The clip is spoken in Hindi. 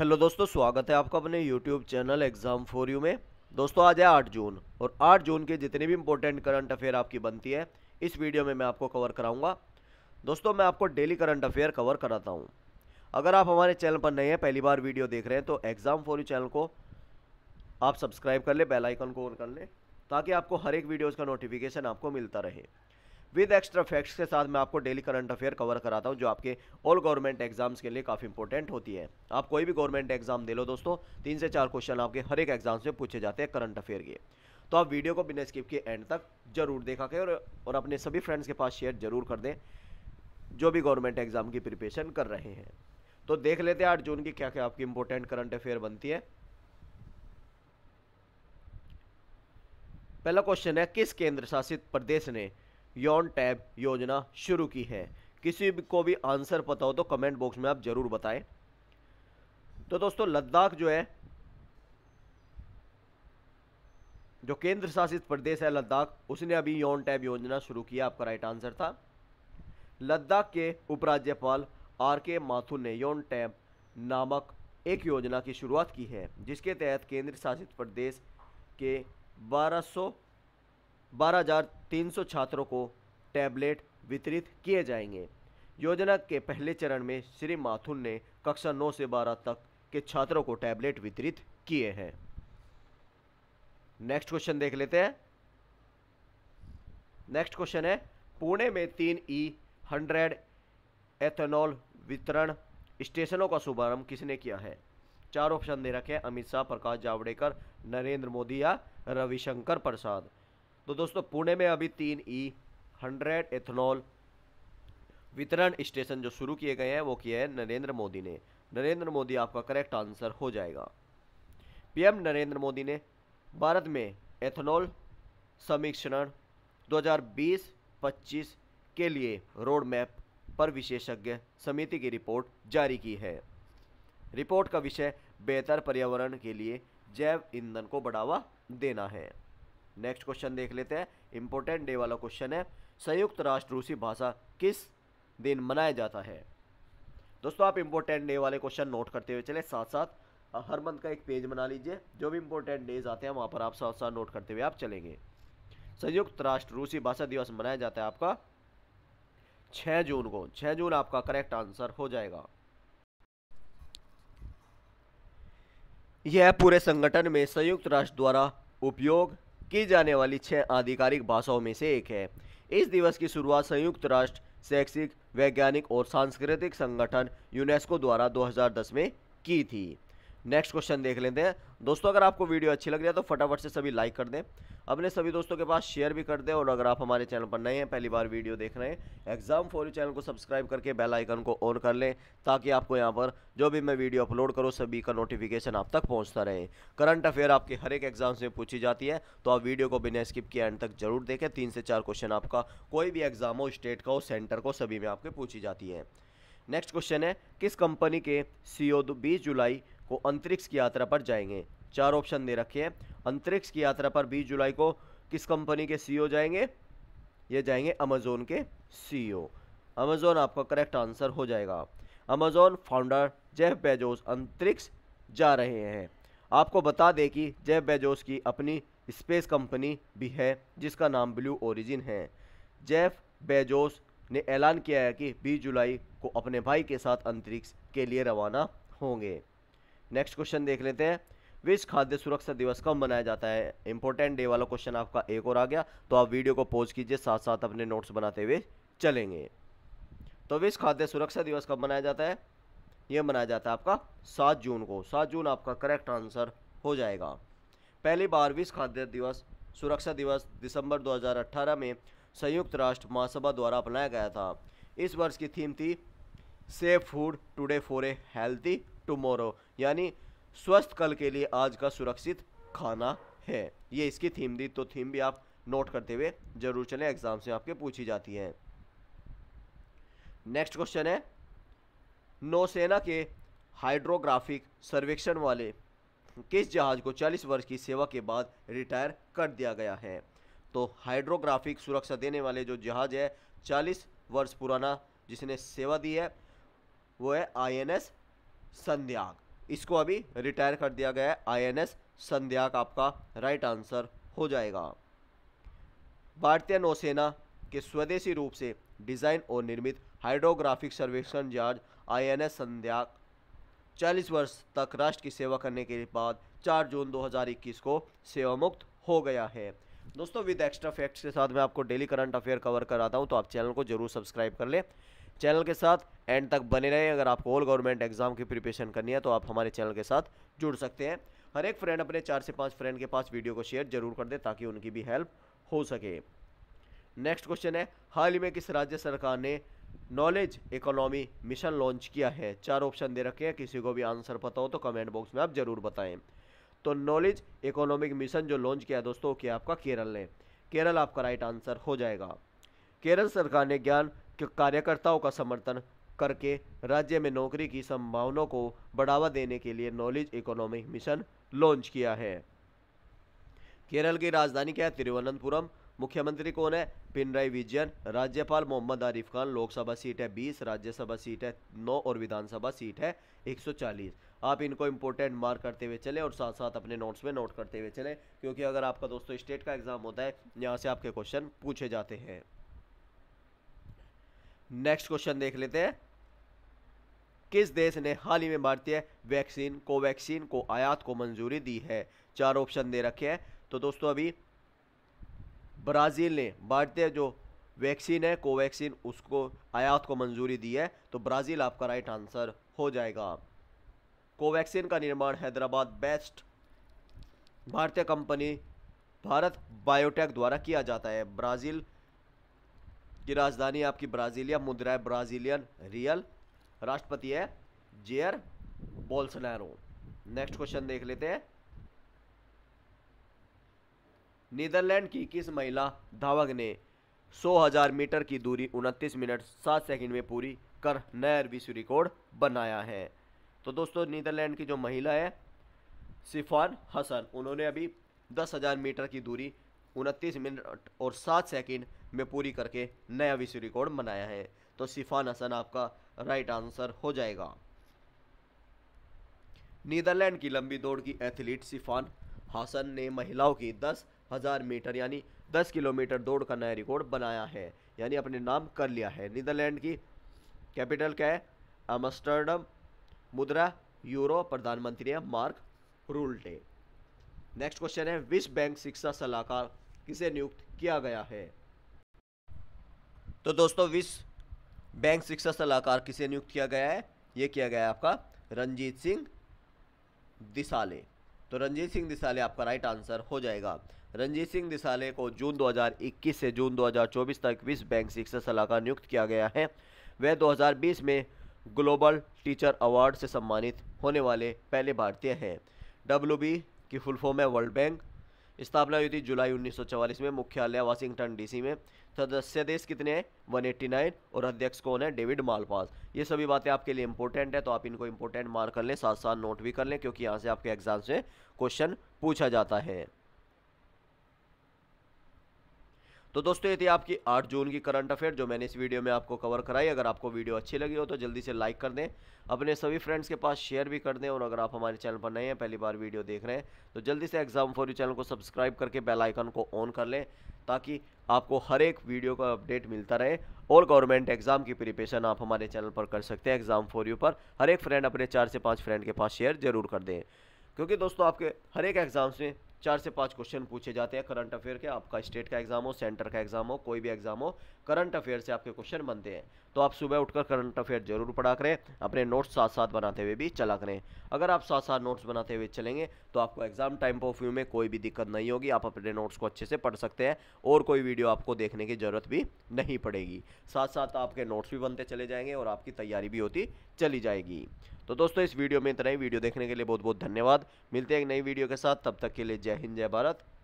हेलो दोस्तों स्वागत है आपका अपने YouTube channel exam for you में दोस्तों आज है आठ जून और आठ जून के जितने भी इंपॉर्टेंट करंट अफेयर आपकी बनती है इस वीडियो में मैं आपको कवर कराऊंगा दोस्तों मैं आपको डेली करंट अफेयर कवर कराता हूं अगर आप हमारे चैनल पर नए हैं पहली बार वीडियो देख रहे हैं तो एग्ज़ाम फॉर यू चैनल को आप सब्सक्राइब कर लें बेलाइकन को ऑन कर लें ताकि आपको हर एक वीडियोज़ का नोटिफिकेशन आपको मिलता रहे विद एक्स्ट्रा फैक्ट्स के साथ मैं आपको डेली करंट अफेयर कवर कराता हूँ जो आपके ऑल गवर्नमेंट एग्जाम्स के लिए काफ़ी इंपॉर्टेंट होती है आप कोई भी गवर्नमेंट एग्जाम दे लो दोस्तों तीन से चार क्वेश्चन आपके हर एक एग्जाम में पूछे जाते हैं करंट अफेयर के तो आप वीडियो को बिना स्किप के एंड तक जरूर देखा के और, और अपने सभी फ्रेंड्स के पास शेयर जरूर कर दें जो भी गवर्नमेंट एग्जाम की प्रिपरेशन कर रहे हैं तो देख लेते हैं आठ जून की क्या क्या आपकी इंपॉर्टेंट करंट अफेयर बनती है पहला क्वेश्चन है किस केंद्र शासित प्रदेश ने यौन टैब योजना शुरू की है किसी को भी आंसर पता हो तो कमेंट बॉक्स में आप ज़रूर बताएं तो दोस्तों लद्दाख जो है जो केंद्र शासित प्रदेश है लद्दाख उसने अभी यौन टैब योजना शुरू किया आपका राइट आंसर था लद्दाख के उपराज्यपाल आर के माथुर ने यौन टैब नामक एक योजना की शुरुआत की है जिसके तहत केंद्र शासित प्रदेश के बारह 12,300 छात्रों को टैबलेट वितरित किए जाएंगे योजना के पहले चरण में श्री माथुर ने कक्षा 9 से 12 तक के छात्रों को टैबलेट वितरित किए हैं नेक्स्ट क्वेश्चन देख लेते हैं नेक्स्ट क्वेश्चन है पुणे में तीन ई हंड्रेड एथेनॉल वितरण स्टेशनों का शुभारंभ किसने किया है चार ऑप्शन दे रखे हैं अमित शाह प्रकाश जावड़ेकर नरेंद्र मोदी या रविशंकर प्रसाद तो दोस्तों पुणे में अभी तीन ई हंड्रेड एथनॉल वितरण स्टेशन जो शुरू किए गए हैं वो किए हैं नरेंद्र मोदी ने नरेंद्र मोदी आपका करेक्ट आंसर हो जाएगा पीएम नरेंद्र मोदी ने भारत में एथेनॉल समीक्षण 2020-25 के लिए रोड मैप पर विशेषज्ञ समिति की रिपोर्ट जारी की है रिपोर्ट का विषय बेहतर पर्यावरण के लिए जैव ईंधन को बढ़ावा देना है नेक्स्ट क्वेश्चन देख लेते हैं इंपॉर्टेंट डे वाला क्वेश्चन है संयुक्त राष्ट्र रूसी भाषा किस दिन मनाया जाता है दोस्तों आप इंपॉर्टेंट डे वाले क्वेश्चन नोट करते हुए चले साथ साथ हर मंथ का एक पेज बना लीजिए जो भी इंपॉर्टेंट डेज आते हैं वहाँ पर आप साथ साथ नोट करते हुए आप चलेंगे संयुक्त राष्ट्र रूसी भाषा दिवस मनाया जाता है आपका छः जून को छः जून आपका करेक्ट आंसर हो जाएगा यह पूरे संगठन में संयुक्त राष्ट्र द्वारा उपयोग की जाने वाली छह आधिकारिक भाषाओं में से एक है इस दिवस की शुरुआत संयुक्त राष्ट्र शैक्षिक वैज्ञानिक और सांस्कृतिक संगठन यूनेस्को द्वारा 2010 में की थी नेक्स्ट क्वेश्चन देख लेते हैं दोस्तों अगर आपको वीडियो अच्छी लग रही है तो फटाफट से सभी लाइक कर दें अपने सभी दोस्तों के पास शेयर भी कर दें और अगर आप हमारे चैनल पर नए हैं पहली बार वीडियो देख रहे हैं एग्जाम फॉर यू चैनल को सब्सक्राइब करके बेल आइकन को ऑन कर लें ताकि आपको यहाँ पर जो भी मैं वीडियो अपलोड करूँ सभी का नोटिफिकेशन आप तक पहुँचता रहे करंट अफेयर आपके हर एक एग्जाम से पूछी जाती है तो आप वीडियो को बिना स्किप किए एंड तक जरूर देखें तीन से चार क्वेश्चन आपका कोई भी एग्जाम हो स्टेट का हो सेंटर को सभी में आपके पूछी जाती है नेक्स्ट क्वेश्चन है किस कंपनी के सीईओ e बीस जुलाई वो अंतरिक्ष की यात्रा पर जाएंगे चार ऑप्शन दे रखे हैं अंतरिक्ष की यात्रा पर बीस जुलाई को किस कंपनी के सीईओ e जाएंगे ये जाएंगे अमेजोन के सीईओ अमेजोन e आपका करेक्ट आंसर हो जाएगा अमेजोन फाउंडर जेफ बेजोस अंतरिक्ष जा रहे हैं आपको बता दें कि जेफ बेजोस की अपनी स्पेस कंपनी भी है जिसका नाम ब्लू ओरिजिन है जेफ बेजोस ने ऐलान किया है कि 20 जुलाई को अपने भाई के साथ अंतरिक्ष के लिए रवाना होंगे नेक्स्ट क्वेश्चन देख लेते हैं विश्व खाद्य सुरक्षा दिवस कब मनाया जाता है इंपॉर्टेंट डे वाला क्वेश्चन आपका एक और आ गया तो आप वीडियो को पॉज कीजिए साथ साथ अपने नोट्स बनाते हुए चलेंगे तो विश्व खाद्य सुरक्षा दिवस कब मनाया जाता है ये मनाया जाता है आपका सात जून को सात जून आपका करेक्ट आंसर हो जाएगा पहली बार विश्व खाद्य दिवस सुरक्षा दिवस दिसंबर 2018 में संयुक्त राष्ट्र महासभा द्वारा अपनाया गया था इस वर्ष की थीम थी safe food today for a healthy tomorrow यानी स्वस्थ कल के लिए आज का सुरक्षित खाना है ये इसकी थीम दी तो थीम भी आप नोट करते हुए जरूर चले एग्जाम से आपके पूछी जाती है नेक्स्ट क्वेश्चन है नौसेना के हाइड्रोग्राफिक सर्वेक्षण वाले किस जहाज को 40 वर्ष की सेवा के बाद रिटायर कर दिया गया है तो हाइड्रोग्राफिक सुरक्षा देने वाले जो जहाज है 40 वर्ष पुराना जिसने सेवा दी है वो है आईएनएस संध्याग इसको अभी रिटायर कर दिया गया है आईएनएस संध्याग आपका राइट आंसर हो जाएगा भारतीय नौसेना के स्वदेशी रूप से डिज़ाइन और निर्मित हाइड्रोग्राफिक सर्वेक्षण जहाज आईएनएस संध्याग 40 वर्ष तक राष्ट्र की सेवा करने के बाद 4 जून 2021 को सेवा मुक्त हो गया है दोस्तों विद एक्स्ट्रा फैक्ट्स के साथ मैं आपको डेली करंट अफेयर कवर कराता हूं तो आप चैनल को जरूर सब्सक्राइब कर लें चैनल के साथ एंड तक बने रहे अगर आपको ऑल गवर्नमेंट एग्जाम की प्रिपरेशन करनी है तो आप हमारे चैनल के साथ जुड़ सकते हैं हर एक फ्रेंड अपने चार से पाँच फ्रेंड के पास वीडियो को शेयर जरूर कर दें ताकि उनकी भी हेल्प हो सके नेक्स्ट क्वेश्चन है हाल ही में किस राज्य सरकार ने नॉलेज इकोनॉमी मिशन लॉन्च किया है चार ऑप्शन दे रखे हैं किसी को भी आंसर पता हो तो कमेंट बॉक्स में आप ज़रूर बताएं तो नॉलेज इकोनॉमिक मिशन जो लॉन्च किया है दोस्तों क्या आपका केरल ने केरल आपका राइट आंसर हो जाएगा केरल सरकार ने ज्ञान कार्यकर्ताओं का समर्थन करके राज्य में नौकरी की संभावनाओं को बढ़ावा देने के लिए नॉलेज इकोनॉमिक मिशन लॉन्च किया है केरल की राजधानी क्या है तिरुवनंतपुरम मुख्यमंत्री कौन है पिनराई विजयन राज्यपाल मोहम्मद आरिफ खान लोकसभा सीट है 20 राज्यसभा सीट है 9 और विधानसभा सीट है 140 आप इनको इंपॉर्टेंट मार्क करते हुए चले और साथ साथ अपने नोट्स में नोट करते हुए चले क्योंकि अगर आपका दोस्तों स्टेट का एग्जाम होता है यहाँ से आपके क्वेश्चन पूछे जाते हैं नेक्स्ट क्वेश्चन देख लेते हैं किस देश ने हाल ही में भारतीय वैक्सीन कोवैक्सीन को आयात को मंजूरी दी है चार ऑप्शन दे रखे हैं तो दोस्तों अभी ब्राज़ील ने भारतीय जो वैक्सीन है कोवैक्सीन उसको आयात को मंजूरी दी है तो ब्राज़ील आपका राइट आंसर हो जाएगा कोवैक्सीन का निर्माण हैदराबाद बेस्ट भारतीय कंपनी भारत बायोटेक द्वारा किया जाता है ब्राज़ील की राजधानी आपकी ब्राज़ीलिया मुद्रा है ब्राज़ीलियन रियल राष्ट्रपति है जेयर बोल्सनैरो नेक्स्ट क्वेश्चन देख लेते हैं नीदरलैंड की किस महिला धावक ने 100,000 मीटर की दूरी उनतीस मिनट 7 सेकंड में पूरी कर नया विश्व रिकॉर्ड बनाया है तो दोस्तों नीदरलैंड की जो महिला है सिफान हसन उन्होंने अभी 10,000 मीटर की दूरी उनतीस मिनट और सात सेकंड में पूरी करके नया विश्व रिकॉर्ड बनाया है तो सिफान हसन आपका राइट आंसर हो जाएगा नीदरलैंड की लंबी दौड़ की एथलीट सिफान हसन ने महिलाओं की दस हज़ार मीटर यानी दस किलोमीटर दौड़ का नया रिकॉर्ड बनाया है यानी अपने नाम कर लिया है नीदरलैंड की कैपिटल क्या है एमस्टर्डम मुद्रा यूरो प्रधानमंत्री है मार्क रूल्टे नेक्स्ट क्वेश्चन है विश्व बैंक शिक्षा सलाहकार किसे नियुक्त किया गया है तो दोस्तों विश्व बैंक शिक्षा सलाहकार किसे नियुक्त किया गया है ये किया गया है आपका रंजीत सिंह दिसाले तो रंजीत सिंह दिसाले आपका राइट आंसर हो जाएगा रंजीत सिंह दिसाले को जून 2021 से जून 2024 तक विश्व बैंक शिक्षा सलाहकार नियुक्त किया गया है वह 2020 में ग्लोबल टीचर अवार्ड से सम्मानित होने वाले पहले भारतीय हैं डब्ल्यू की फुल फॉर्म है वर्ल्ड बैंक स्थापना हुई थी जुलाई 1944 में मुख्यालय वाशिंगटन डीसी में सदस्य देश कितने हैं 189 और अध्यक्ष कौन है डेविड मालपास ये सभी बातें आपके लिए इंपॉर्टेंट है तो आप इनको इंपॉर्टेंट मार्क कर लें साथ साथ नोट भी कर लें क्योंकि यहाँ से आपके एग्जाम से क्वेश्चन पूछा जाता है तो दोस्तों ये थी आपकी 8 जून की करंट अफेयर जो मैंने इस वीडियो में आपको कवर कराई अगर आपको वीडियो अच्छी लगी हो तो जल्दी से लाइक कर दें अपने सभी फ्रेंड्स के पास शेयर भी कर दें और अगर आप हमारे चैनल पर नए हैं पहली बार वीडियो देख रहे हैं तो जल्दी से एग्जाम फॉर यू चैनल को सब्सक्राइब करके बेलाइकन को ऑन कर लें ताकि आपको हर एक वीडियो का अपडेट मिलता रहे और गवर्नमेंट एग्जाम की प्रिपरेशन आप हमारे चैनल पर कर सकते हैं एग्जाम फॉर यू पर हर एक फ्रेंड अपने चार से पाँच फ्रेंड के पास शेयर जरूर कर दें क्योंकि दोस्तों आपके हर एक एग्ज़ाम्स में चार से पांच क्वेश्चन पूछे जाते हैं करंट अफेयर के आपका स्टेट का एग्जाम हो सेंटर का एग्जाम हो कोई भी एग्जाम हो करंट अफेयर से आपके क्वेश्चन बनते हैं तो आप सुबह उठकर करंट अफेयर जरूर पढ़ा करें अपने नोट्स साथ साथ बनाते हुए भी चला करें अगर आप साथ साथ नोट्स बनाते हुए चलेंगे तो आपको एग्जाम टाइम ऑफ व्यू में कोई भी दिक्कत नहीं होगी आप अपने नोट्स को अच्छे से पढ़ सकते हैं और कोई वीडियो आपको देखने की ज़रूरत भी नहीं पड़ेगी साथ साथ आपके नोट्स भी बनते चले जाएंगे और आपकी तैयारी भी होती चली जाएगी तो दोस्तों इस वीडियो में इतना ही वीडियो देखने के लिए बहुत बहुत धन्यवाद मिलते हैं एक नई वीडियो के साथ तब तक के लिए जय हिंद जय भारत